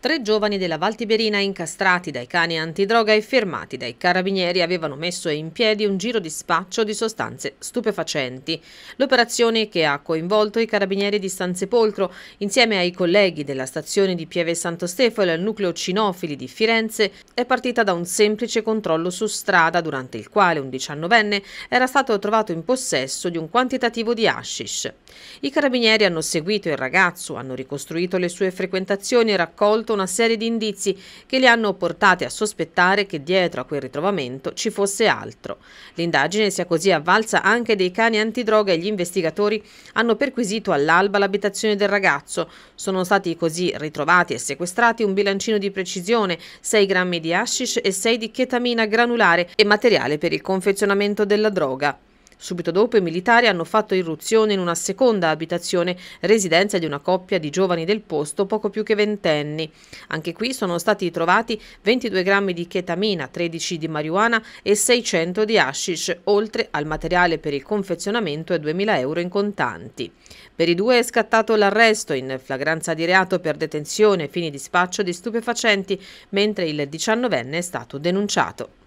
Tre giovani della Val Tiberina incastrati dai cani antidroga e fermati dai carabinieri avevano messo in piedi un giro di spaccio di sostanze stupefacenti. L'operazione che ha coinvolto i carabinieri di San Sepolcro insieme ai colleghi della stazione di Pieve Santo Stefano e al nucleo Cinofili di Firenze è partita da un semplice controllo su strada durante il quale un diciannovenne era stato trovato in possesso di un quantitativo di hashish. I carabinieri hanno seguito il ragazzo, hanno ricostruito le sue frequentazioni e raccolto tutta una serie di indizi che li hanno portati a sospettare che dietro a quel ritrovamento ci fosse altro. L'indagine si è così avvalsa anche dei cani antidroga e gli investigatori hanno perquisito all'alba l'abitazione del ragazzo. Sono stati così ritrovati e sequestrati un bilancino di precisione, 6 grammi di hashish e 6 di chetamina granulare e materiale per il confezionamento della droga. Subito dopo i militari hanno fatto irruzione in una seconda abitazione, residenza di una coppia di giovani del posto poco più che ventenni. Anche qui sono stati trovati 22 grammi di chetamina, 13 di marijuana e 600 di hashish, oltre al materiale per il confezionamento e 2.000 euro in contanti. Per i due è scattato l'arresto in flagranza di reato per detenzione, e fini di spaccio di stupefacenti, mentre il 19enne è stato denunciato.